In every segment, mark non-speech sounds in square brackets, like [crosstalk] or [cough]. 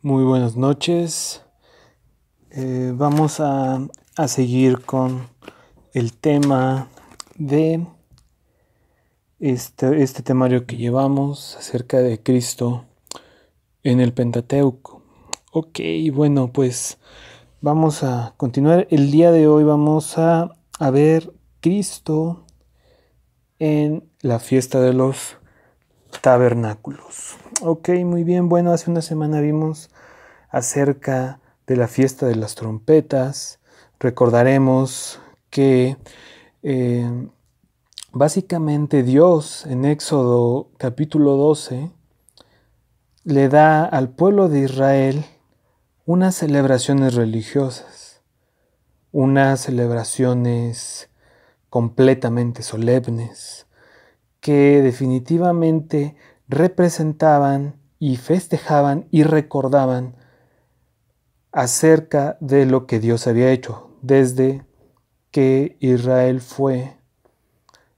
Muy buenas noches. Eh, vamos a, seguir con el tema de este, este, temario que llevamos acerca de Cristo en el Pentateuco. Ok, bueno, pues vamos a continuar. El día de hoy vamos a, a ver Cristo en la fiesta de los tabernáculos. Ok, muy bien. Bueno, hace una semana vimos acerca de la fiesta de las trompetas. Recordaremos que eh, básicamente Dios en Éxodo capítulo 12 le da al pueblo de Israel unas celebraciones religiosas, unas celebraciones completamente solemnes, que definitivamente representaban y festejaban y recordaban acerca de lo que Dios había hecho desde que Israel fue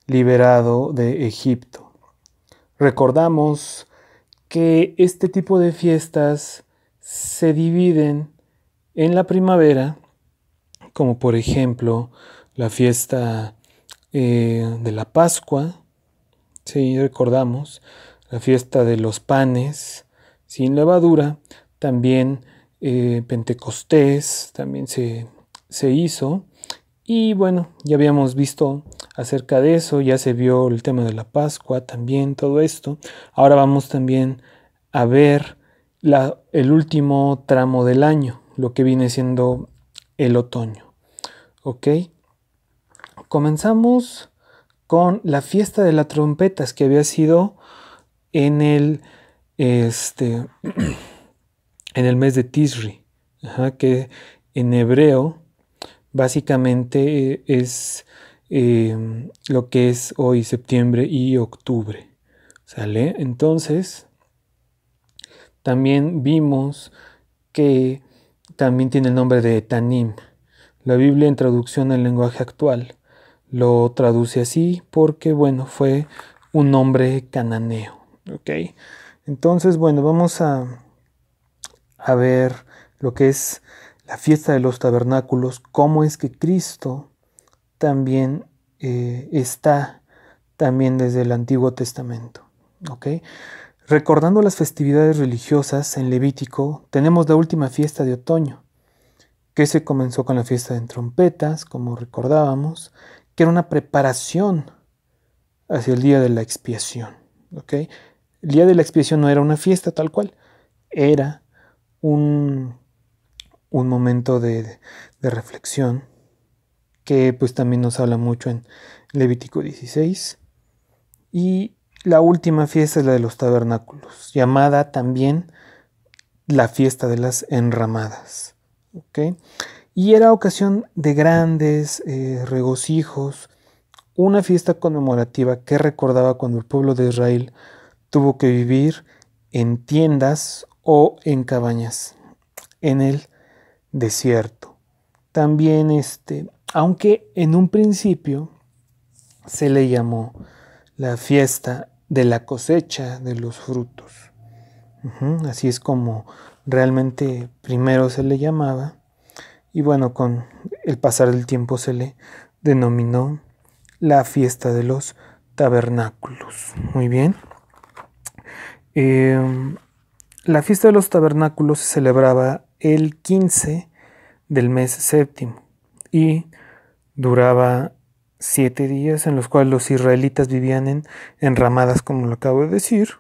liberado de Egipto. Recordamos que este tipo de fiestas se dividen en la primavera, como por ejemplo la fiesta eh, de la Pascua, y recordamos la fiesta de los panes sin levadura, también eh, Pentecostés, también se, hizo. Y bueno, ya habíamos visto acerca de eso, ya se vio el tema de la Pascua también, todo esto. Ahora vamos también a ver la, el último tramo del año, lo que viene siendo el otoño. ¿Ok? Comenzamos con la fiesta de las trompetas que había sido en el, este, [clears throat] en el mes de Tisri, que en hebreo básicamente eh, es em, lo que es hoy septiembre y octubre. ¿Sale? Entonces, también vimos que también tiene el nombre de Tanim. La Biblia en traducción al lenguaje actual lo traduce así porque, bueno, fue un hombre cananeo. ¿Ok? Entonces, bueno, vamos a, a ver lo que es la fiesta de los tabernáculos, cómo es que Cristo también eh, está también desde el Antiguo Testamento. ¿ok? Recordando las festividades religiosas en Levítico, tenemos la última fiesta de otoño, que se comenzó con la fiesta de trompetas, como recordábamos, era una preparación hacia el día de la expiación. El día de la expiación no era una fiesta tal cual, era un, momento de, reflexión que pues también nos habla mucho en Levítico 16. Y la última fiesta es la de los tabernáculos, llamada también la fiesta de las enramadas. ¿okay? y era ocasión de grandes eh, regocijos, una fiesta conmemorativa que recordaba cuando el pueblo de Israel tuvo que vivir en tiendas o en cabañas en el desierto. También este, aunque en un principio se le llamó la fiesta de la cosecha de los frutos. Así es como realmente primero se le llamaba y bueno, con el pasar del tiempo se le denominó la fiesta de los tabernáculos. Muy bien. Em, la fiesta de los tabernáculos se celebraba el 15 del mes séptimo y duraba siete días en los cuales los israelitas vivían en ramadas, como lo acabo de decir.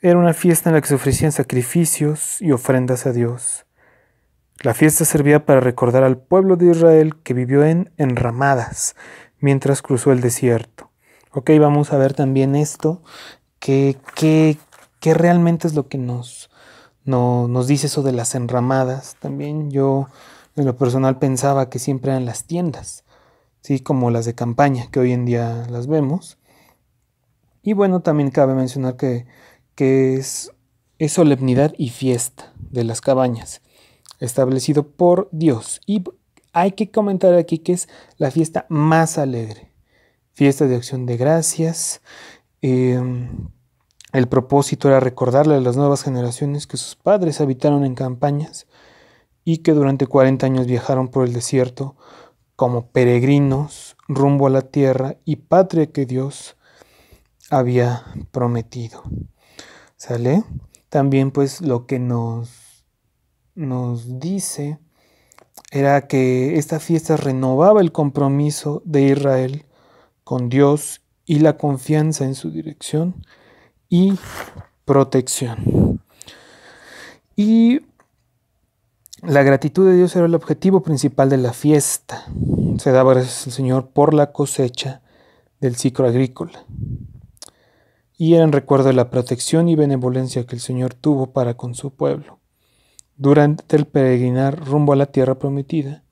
Era una fiesta en la que se ofrecían sacrificios y ofrendas a Dios. La fiesta servía para recordar al pueblo de Israel que vivió en enramadas mientras cruzó el desierto. Ok, vamos a ver también esto, que, que, realmente es lo que nos, nos dice eso de las enramadas. También yo en lo personal pensaba que siempre eran las tiendas, ¿sí? como las de campaña, que hoy en día las vemos. Y bueno, también cabe mencionar que, que es, es solemnidad y fiesta de las cabañas establecido por Dios. Y hay que comentar aquí que es la fiesta más alegre. Fiesta de acción de gracias. Em, el propósito era recordarle a las nuevas generaciones que sus padres habitaron en campañas y que durante 40 años viajaron por el desierto como peregrinos rumbo a la tierra y patria que Dios había prometido. ¿Sale? También pues lo que nos nos dice era que esta fiesta renovaba el compromiso de Israel con Dios y la confianza en su dirección y protección. Y la gratitud de Dios era el objetivo principal de la fiesta. Se daba gracias al Señor por la cosecha del ciclo agrícola. Y era en recuerdo de la protección y benevolencia que el Señor tuvo para con su pueblo durante el peregrinar rumbo a la tierra prometida,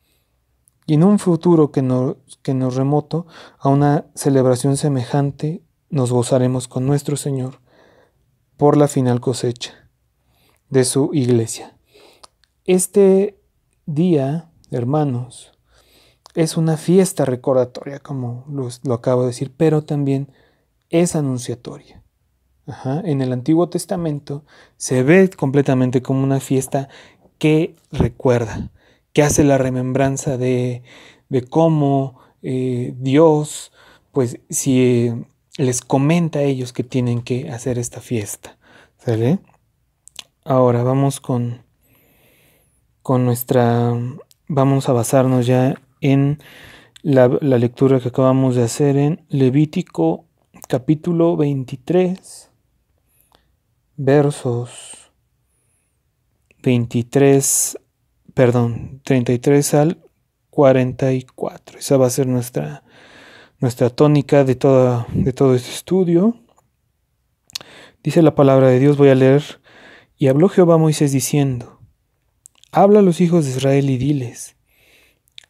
y en un futuro que nos, remoto a una celebración semejante, nos gozaremos con nuestro Señor por la final cosecha de su iglesia. Este día, hermanos, es una fiesta recordatoria, como lo acabo de decir, pero también es anunciatoria. En el Antiguo Testamento se ve completamente como una fiesta que recuerda, que hace la remembranza de, cómo eh, Dios, pues si eh, les comenta a ellos que tienen que hacer esta fiesta. ¿Sale? Ahora vamos con, con nuestra... Vamos a basarnos ya en la, la lectura que acabamos de hacer en Levítico capítulo 23 versos 23, perdón, 33 al 44. Esa va a ser nuestra, nuestra tónica de, de todo este estudio. Dice la palabra de Dios, voy a leer, y habló Jehová a Moisés diciendo, habla a los hijos de Israel y diles,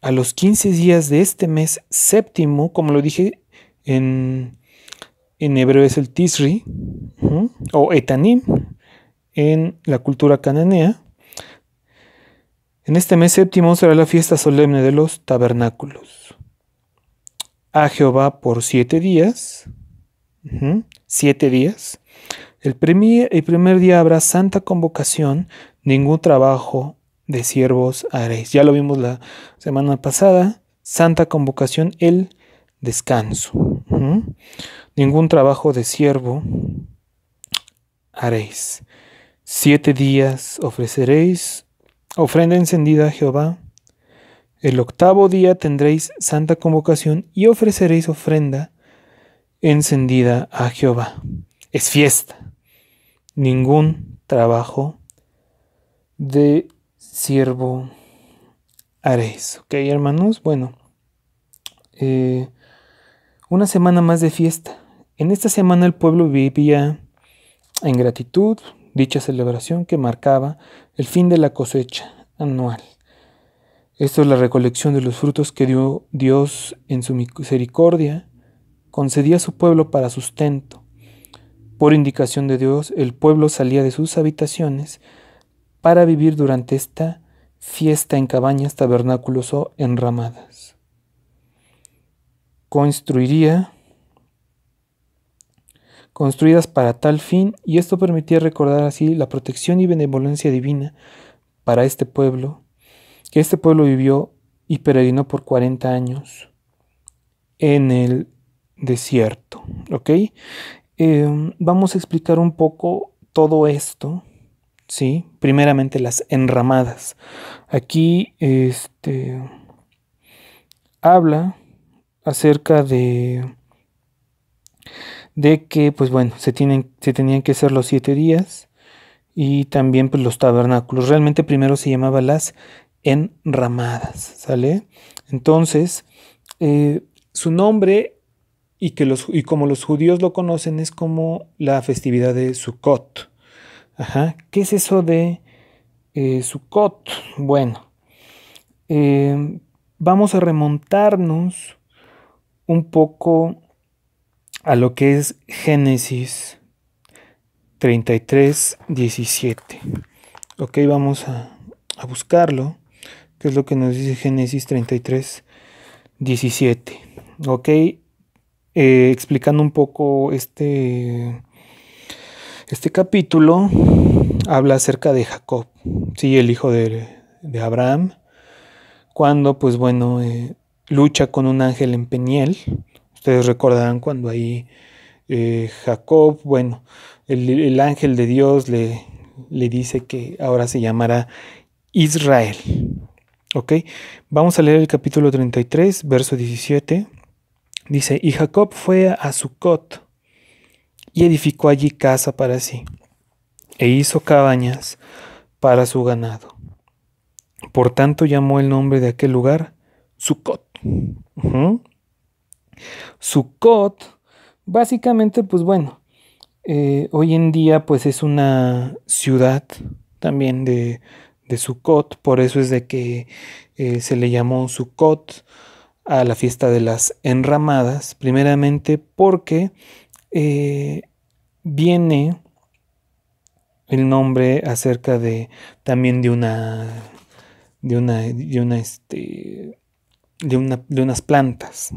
a los 15 días de este mes séptimo, como lo dije en, en hebreo es el Tisri, o Etanim en la cultura cananea. En este mes séptimo será la fiesta solemne de los tabernáculos. A Jehová por siete días. Siete días. El primer, el primer día habrá santa convocación, ningún trabajo de siervos haréis. Ya lo vimos la semana pasada. Santa convocación, el descanso. Ningún trabajo de siervo haréis. Siete días ofreceréis ofrenda encendida a Jehová. El octavo día tendréis santa convocación y ofreceréis ofrenda encendida a Jehová. Es fiesta. Ningún trabajo de siervo haréis. ¿Ok, hermanos? Bueno, eh, una semana más de fiesta. En esta semana el pueblo vivía en gratitud dicha celebración que marcaba el fin de la cosecha anual. Esto es la recolección de los frutos que dio Dios en su misericordia, concedía a su pueblo para sustento. Por indicación de Dios, el pueblo salía de sus habitaciones para vivir durante esta fiesta en cabañas, tabernáculos o enramadas. Construiría construidas para tal fin, y esto permitía recordar así la protección y benevolencia divina para este pueblo, que este pueblo vivió y peregrinó por 40 años en el desierto. ¿Ok? Em, vamos a explicar un poco todo esto, ¿sí? Primeramente las enramadas. Aquí este, habla acerca de de que pues bueno, se, tienen, tenían que hacer los siete días y también pues los tabernáculos. Realmente primero se llamaba las enramadas, ¿sale? Entonces, eh, su nombre y, que los, y como los judíos lo conocen es como la festividad de Sukkot. Ajá. ¿Qué es eso de eh, Sukkot? Bueno, eh, vamos a remontarnos un poco a lo que es Génesis 33, 17. Ok, vamos a, a buscarlo. ¿Qué es lo que nos dice Génesis 33, 17? Ok, eh, explicando un poco este, este capítulo, habla acerca de Jacob, ¿sí? el hijo de, Abraham, cuando, pues bueno, eh, lucha con un ángel en Peniel Ustedes recordarán cuando ahí eh, Jacob, bueno, el, ángel de Dios le, le dice que ahora se llamará Israel. ¿Ok? Vamos a leer el capítulo 33, verso 17. Dice, y Jacob fue a Sucot y edificó allí casa para sí, e hizo cabañas para su ganado. Por tanto llamó el nombre de aquel lugar Sucot. Sukkot, básicamente, pues bueno, eh, hoy en día pues es una ciudad también de, de Sukkot, por eso es de que eh, se le llamó Sukkot a la fiesta de las enramadas, primeramente porque eh, viene el nombre acerca de también de una de una de una este de, unas plantas.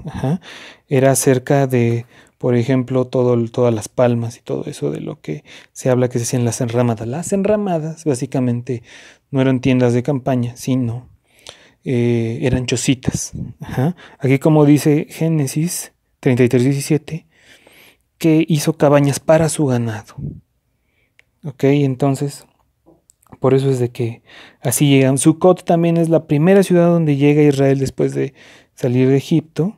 Era cerca de, por ejemplo, todo, todas las palmas y todo eso de lo que se habla que se hacían las enramadas. Las enramadas básicamente no eran tiendas de campaña, sino eh, eran chocitas. Aquí como dice Génesis 33.17, que hizo cabañas para su ganado. Ok, entonces por eso es de que así llegan. Sukkot también es la primera ciudad donde llega Israel después de salir de Egipto.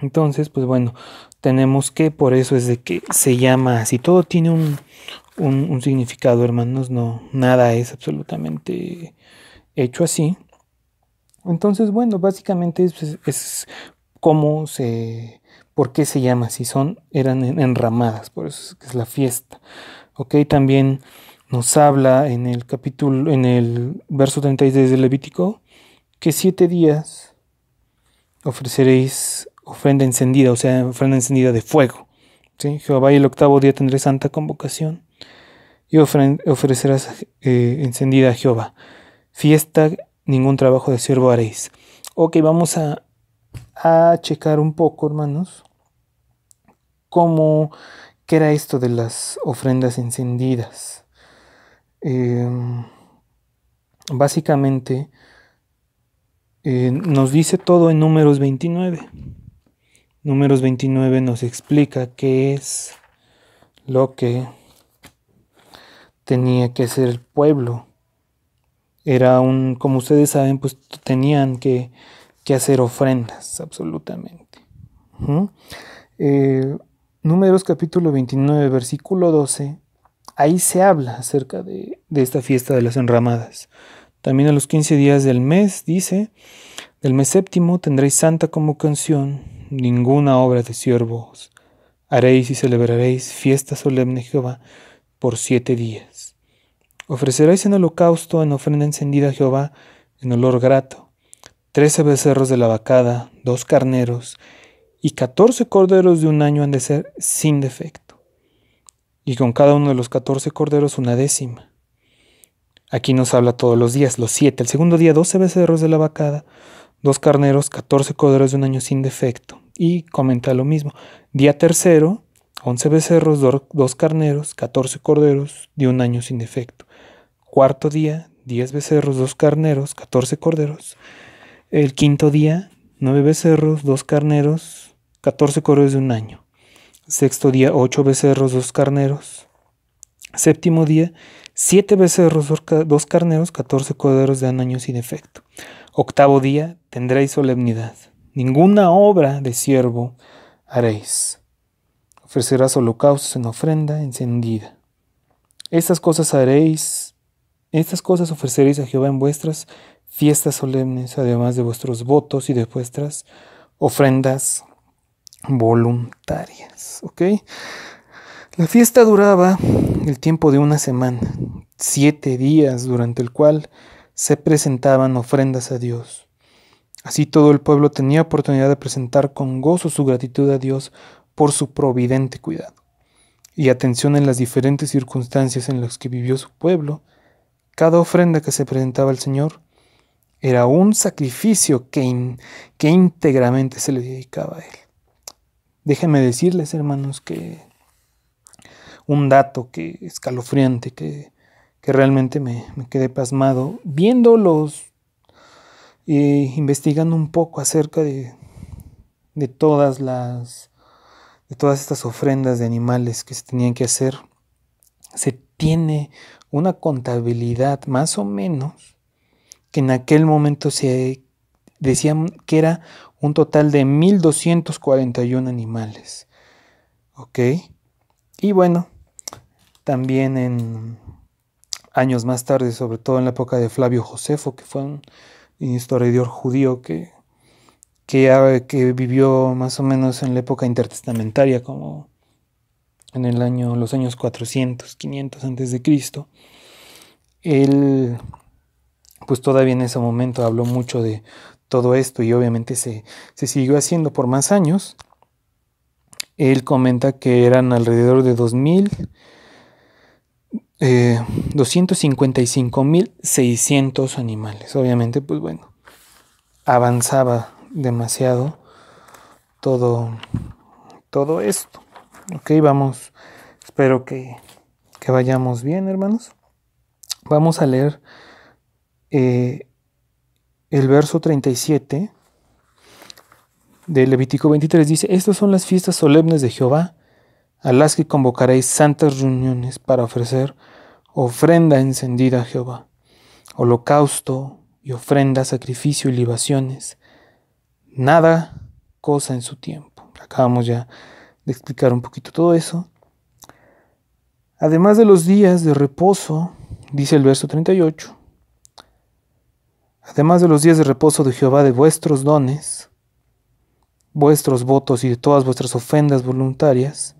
Entonces, pues bueno, tenemos que, por eso es de que se llama así. Todo tiene un, significado, hermanos. No, nada es absolutamente hecho así. Entonces, bueno, básicamente es, es cómo se, por qué se llama así. Son, eran enramadas, por eso es que es la fiesta. Ok, también nos habla en el capítulo, en el verso 36 del Levítico, que siete días ofreceréis ofrenda encendida, o sea, ofrenda encendida de fuego. Jehová y el octavo día tendré santa convocación y ofrecerás eh, encendida a Jehová. Fiesta, ningún trabajo de siervo haréis. Ok, vamos a, a checar un poco, hermanos, cómo, qué era esto de las ofrendas encendidas. Em, básicamente eh, nos dice todo en números 29. Números 29 nos explica qué es lo que tenía que hacer el pueblo. Era un, como ustedes saben, pues tenían que, hacer ofrendas, absolutamente. Eh, números capítulo 29, versículo 12, ahí se habla acerca de, esta fiesta de las enramadas. También a los 15 días del mes, dice, del mes séptimo tendréis santa como canción, ninguna obra de siervos. Haréis y celebraréis fiesta solemne Jehová por siete días. Ofreceréis en holocausto, en ofrenda encendida a Jehová, en olor grato, trece becerros de la vacada, dos carneros, y catorce corderos de un año han de ser sin defecto y con cada uno de los 14 corderos una décima. Aquí nos habla todos los días, los siete. El segundo día, 12 becerros de la vacada, dos carneros, 14 corderos de un año sin defecto. Y comenta lo mismo. Día tercero, 11 becerros, dos carneros, 14 corderos de un año sin defecto. Cuarto día, diez becerros, dos carneros, 14 corderos. El quinto día, nueve becerros, dos carneros, 14 corderos de un año. Sexto día, ocho becerros, dos carneros. Séptimo día, siete becerros, dos carneros, catorce corderos de año sin efecto. Octavo día, tendréis solemnidad. Ninguna obra de siervo haréis. Ofrecerás holocaustos en ofrenda encendida. Estas cosas haréis, estas cosas ofreceréis a Jehová en vuestras fiestas solemnes, además de vuestros votos y de vuestras ofrendas voluntarias. ¿Ok? La fiesta duraba el tiempo de una semana, siete días durante el cual se presentaban ofrendas a Dios. Así todo el pueblo tenía oportunidad de presentar con gozo su gratitud a Dios por su providente cuidado y atención en las diferentes circunstancias en las que vivió su pueblo. Cada ofrenda que se presentaba al Señor era un sacrificio que, que íntegramente se le dedicaba a Él. Déjenme decirles, hermanos, que un dato que escalofriante, que, que realmente me, quedé pasmado, viéndolos, e investigando un poco acerca de, de todas las de todas estas ofrendas de animales que se tenían que hacer, se tiene una contabilidad más o menos que en aquel momento se decían que era un total de 1.241 animales. ¿Ok? Y bueno, también en años más tarde, sobre todo en la época de Flavio Josefo, que fue un historiador judío que, que, ah, vivió más o menos en la época intertestamentaria, como en el año, los años 400, 500 antes de Cristo, él, pues todavía en ese momento habló mucho de todo esto y obviamente se, siguió haciendo por más años. Él comenta que eran alrededor de 2.000, mil 255.600 eh, animales. Obviamente, pues bueno, avanzaba demasiado todo, todo esto. Ok, vamos, espero que, que vayamos bien, hermanos. Vamos a leer eh, el verso 37 de Levítico 23 dice, estas son las fiestas solemnes de Jehová, a las que convocaréis santas reuniones para ofrecer ofrenda encendida a Jehová, holocausto y ofrenda, sacrificio y libaciones, nada cosa en su tiempo. Acabamos ya de explicar un poquito todo eso. Además de los días de reposo, dice el verso 38, además de los días de reposo de Jehová de vuestros dones, vuestros votos y de todas vuestras ofrendas voluntarias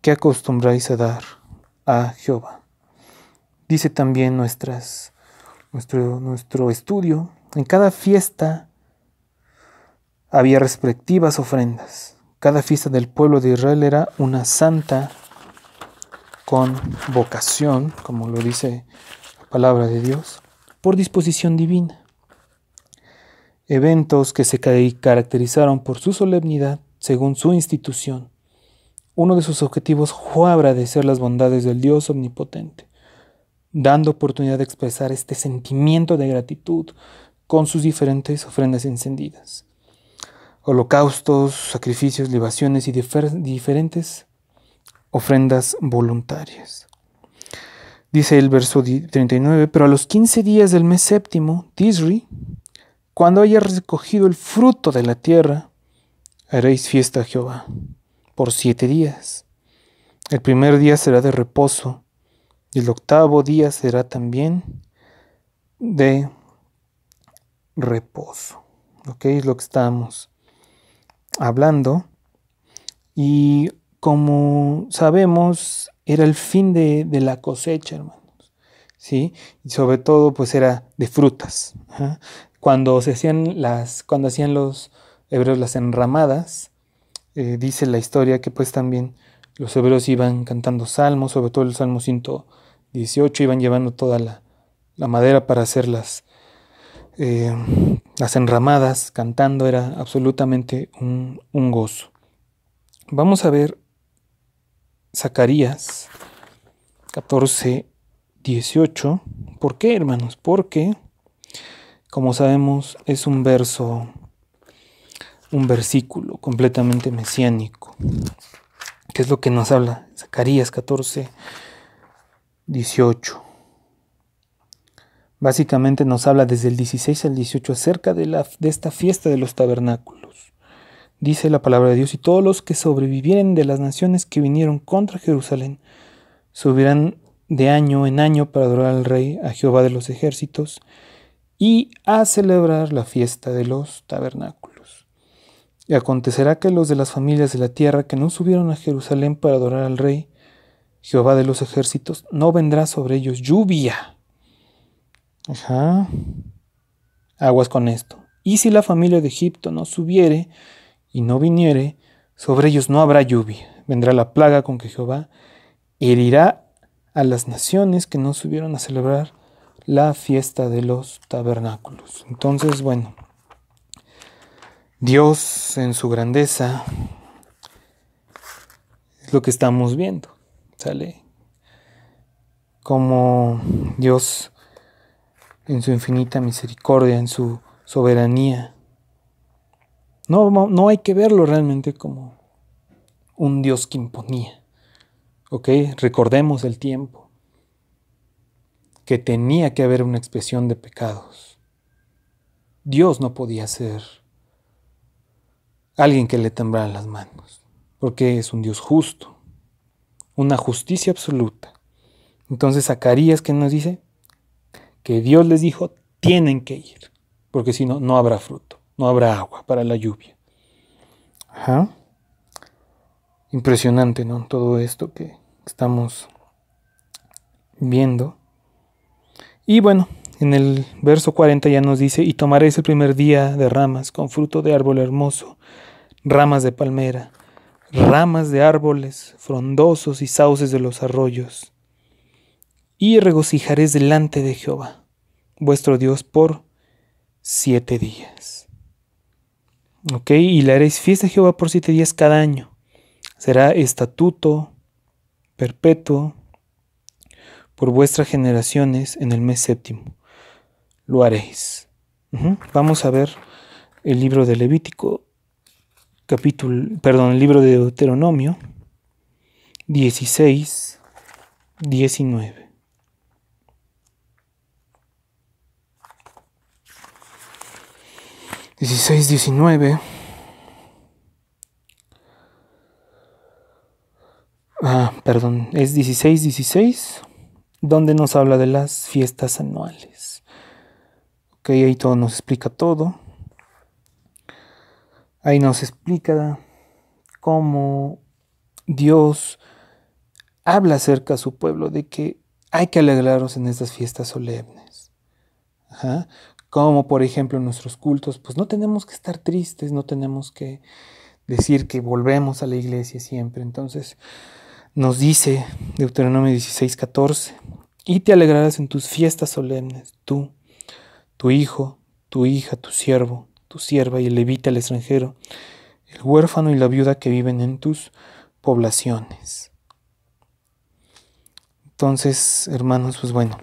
que acostumbráis a dar a Jehová. Dice también nuestro, nuestro estudio, en cada fiesta había respectivas ofrendas. Cada fiesta del pueblo de Israel era una santa con vocación, como lo dice la palabra de Dios, por disposición divina eventos que se caracterizaron por su solemnidad según su institución. Uno de sus objetivos fue agradecer las bondades del Dios omnipotente, dando oportunidad de expresar este sentimiento de gratitud con sus diferentes ofrendas encendidas. Holocaustos, sacrificios, libaciones y diferentes ofrendas voluntarias. Dice el verso 39, pero a los 15 días del mes séptimo, Tisri, cuando hayas recogido el fruto de la tierra, haréis fiesta a Jehová por siete días. El primer día será de reposo, y el octavo día será también de reposo. ¿Ok? Es lo que estamos hablando. Y como sabemos, era el fin de, la cosecha, hermanos. ¿Sí? Y sobre todo, pues era de frutas. Cuando se hacían las, cuando hacían los hebreos las enramadas, eh, dice la historia que pues también los hebreos iban cantando salmos, sobre todo el salmo 118, iban llevando toda la, madera para hacer eh, las, enramadas, cantando, era absolutamente un, un gozo. Vamos a ver Zacarías 14, 18. ¿Por qué, hermanos? Porque como sabemos, es un verso, un versículo completamente mesiánico, que es lo que nos habla Zacarías 14, 18. Básicamente nos habla desde el 16 al 18 acerca de, la, de esta fiesta de los tabernáculos. Dice la palabra de Dios, y todos los que sobrevivieron de las naciones que vinieron contra Jerusalén subirán de año en año para adorar al rey, a Jehová de los ejércitos, y a celebrar la fiesta de los tabernáculos. Y acontecerá que los de las familias de la tierra que no subieron a Jerusalén para adorar al rey, Jehová de los ejércitos, no vendrá sobre ellos lluvia. Ajá. Aguas con esto. Y si la familia de Egipto no subiere y no viniere, sobre ellos no habrá lluvia. Vendrá la plaga con que Jehová herirá a las naciones que no subieron a celebrar la fiesta de los tabernáculos. Entonces, bueno, Dios en su grandeza es lo que estamos viendo, ¿sale? Como Dios en su infinita misericordia, en su soberanía. No, no hay que verlo realmente como un Dios que imponía. ¿Ok? Recordemos el tiempo que tenía que haber una expresión de pecados. Dios no podía ser alguien que le temblaran las manos, porque es un Dios justo, una justicia absoluta. Entonces Zacarías ¿qué nos dice que Dios les dijo, tienen que ir, porque si no, no habrá fruto, no habrá agua para la lluvia. Ajá. Impresionante, ¿no? Todo esto que estamos viendo. Y bueno, en el verso 40 ya nos dice, y tomaréis el primer día de ramas con fruto de árbol hermoso, ramas de palmera, ramas de árboles frondosos y sauces de los arroyos. Y regocijaréis delante de Jehová, vuestro Dios, por siete días. ¿Ok? Y le haréis fiesta a Jehová por siete días cada año. Será estatuto perpetuo por vuestras generaciones en el mes séptimo. Lo haréis. Vamos a ver el libro de Levítico, capítulo, perdón, el libro de Deuteronomio 16, 19. 16, 19. Ah, perdón, es 16, 16 donde nos habla de las fiestas anuales. Ok, ahí todo nos explica todo. Ahí nos explica cómo Dios habla acerca a su pueblo de que hay que alegrarnos en estas fiestas solemnes. Como por ejemplo en nuestros cultos, pues no tenemos que estar tristes, no tenemos que decir que volvemos a la iglesia siempre. Entonces, nos dice Deuteronomio 16, 14, y te alegrarás en tus fiestas solemnes, tú, tu hijo, tu hija, tu siervo, tu sierva y el levita, el extranjero, el huérfano y la viuda que viven en tus poblaciones. Entonces, hermanos, pues bueno,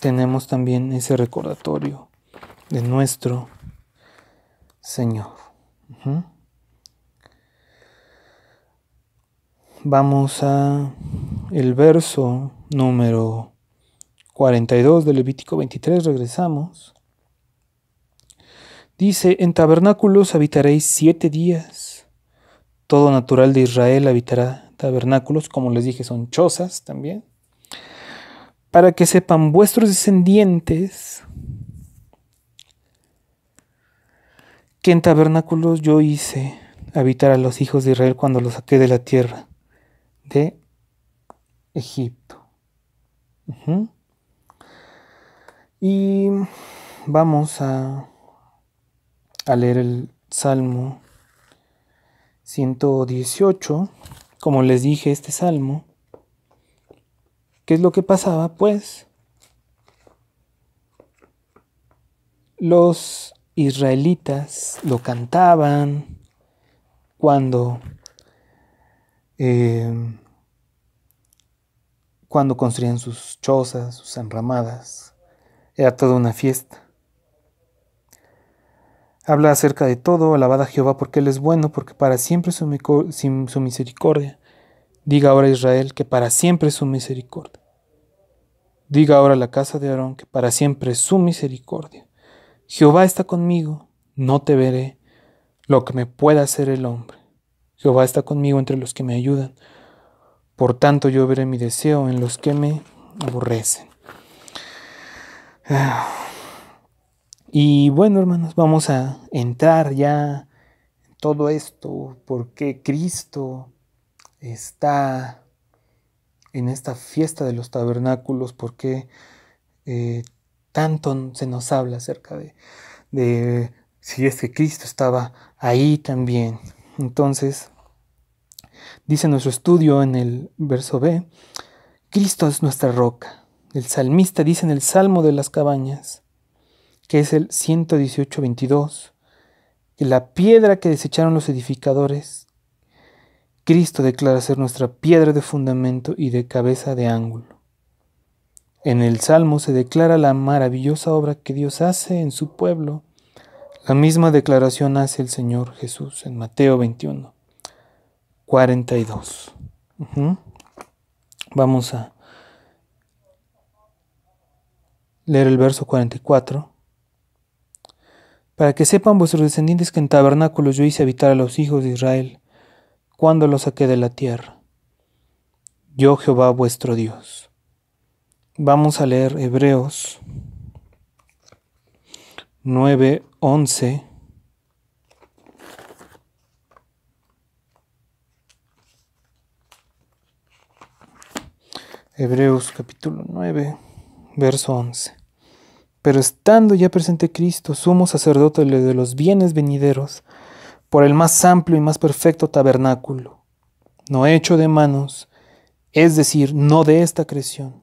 tenemos también ese recordatorio de nuestro Señor. vamos a el verso número 42 del Levítico 23, regresamos. Dice, en tabernáculos habitaréis siete días. Todo natural de Israel habitará tabernáculos, como les dije, son chozas también, para que sepan vuestros descendientes que en tabernáculos yo hice habitar a los hijos de Israel cuando los saqué de la tierra de Egipto. Y vamos a, a leer el Salmo 118. Como les dije, este Salmo. ¿Qué es lo que pasaba? Pues los israelitas lo cantaban cuando Em, cuando construían sus chozas, sus enramadas. Era toda una fiesta. Habla acerca de todo, alabada a Jehová porque Él es bueno, porque para siempre su, su misericordia. Diga ahora Israel que para siempre es su misericordia. Diga ahora la casa de Aarón que para siempre es su misericordia. Jehová está conmigo, no te veré lo que me pueda hacer el hombre. Jehová está conmigo entre los que me ayudan. Por tanto yo veré mi deseo en los que me aborrecen. [sighs] Y bueno, hermanos, vamos a entrar ya en todo esto, porque Cristo está en esta fiesta de los tabernáculos, porque qué eh, tanto se nos habla acerca de, de si es que Cristo estaba ahí también. Entonces, Dice nuestro estudio en el verso B, Cristo es nuestra roca. El salmista dice en el Salmo de las Cabañas, que es el 118.22, que la piedra que desecharon los edificadores, Cristo declara ser nuestra piedra de fundamento y de cabeza de ángulo. En el Salmo se declara la maravillosa obra que Dios hace en su pueblo. La misma declaración hace el Señor Jesús en Mateo 21. 42. Vamos a leer el verso 44. Para que sepan vuestros descendientes que en tabernáculos yo hice habitar a los hijos de Israel, cuando los saqué de la tierra. Yo Jehová vuestro Dios. Vamos a leer Hebreos 9, 11 Hebreos capítulo 9, verso 11. Pero estando ya presente Cristo, sumo sacerdote de los bienes venideros, por el más amplio y más perfecto tabernáculo, no hecho de manos, es decir, no de esta creación,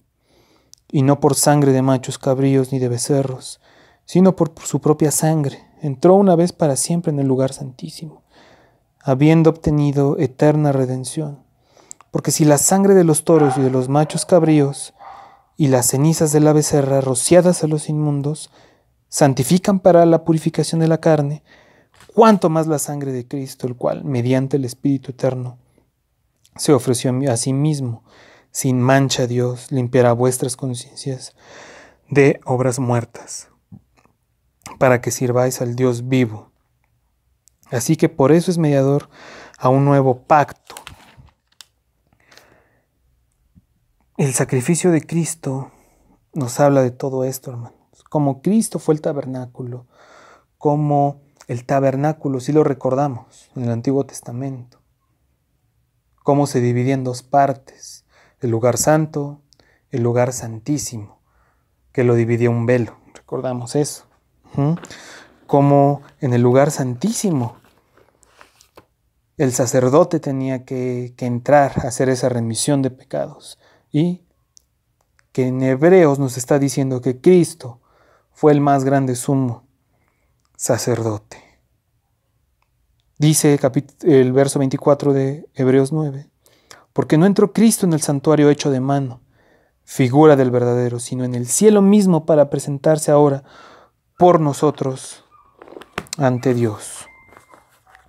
y no por sangre de machos cabríos ni de becerros, sino por su propia sangre, entró una vez para siempre en el lugar santísimo, habiendo obtenido eterna redención porque si la sangre de los toros y de los machos cabríos y las cenizas de la becerra rociadas a los inmundos santifican para la purificación de la carne, cuánto más la sangre de Cristo, el cual, mediante el Espíritu Eterno, se ofreció a sí mismo, sin mancha Dios, limpiará vuestras conciencias de obras muertas, para que sirváis al Dios vivo. Así que por eso es mediador a un nuevo pacto El sacrificio de Cristo nos habla de todo esto, hermanos. Como Cristo fue el tabernáculo, como el tabernáculo, si lo recordamos en el Antiguo Testamento, cómo se dividía en dos partes, el lugar santo, el lugar santísimo, que lo dividía un velo, recordamos eso. Como en el lugar santísimo, el sacerdote tenía que entrar a hacer esa remisión de pecados y que en Hebreos nos está diciendo que Cristo fue el más grande sumo sacerdote. Dice el verso 24 de Hebreos 9, porque no entró Cristo en el santuario hecho de mano, figura del verdadero, sino en el cielo mismo para presentarse ahora por nosotros ante Dios.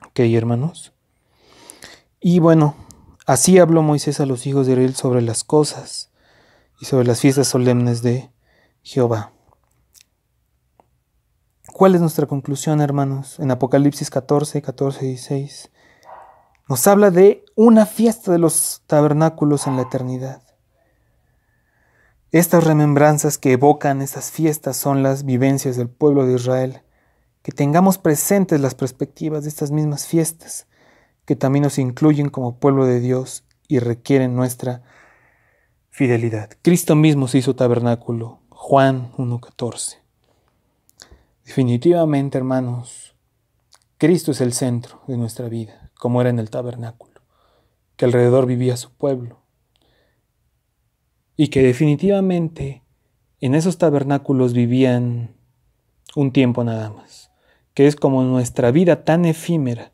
¿Ok, hermanos? Y bueno, Así habló Moisés a los hijos de Israel sobre las cosas y sobre las fiestas solemnes de Jehová. ¿Cuál es nuestra conclusión, hermanos? En Apocalipsis 14, 14 y 16 nos habla de una fiesta de los tabernáculos en la eternidad. Estas remembranzas que evocan estas fiestas son las vivencias del pueblo de Israel. Que tengamos presentes las perspectivas de estas mismas fiestas que también nos incluyen como pueblo de Dios y requieren nuestra fidelidad. Cristo mismo se hizo tabernáculo, Juan 1.14. Definitivamente, hermanos, Cristo es el centro de nuestra vida, como era en el tabernáculo, que alrededor vivía su pueblo, y que definitivamente en esos tabernáculos vivían un tiempo nada más, que es como nuestra vida tan efímera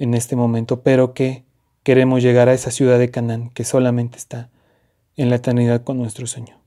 en este momento, pero que queremos llegar a esa ciudad de Canaán que solamente está en la eternidad con nuestro Señor.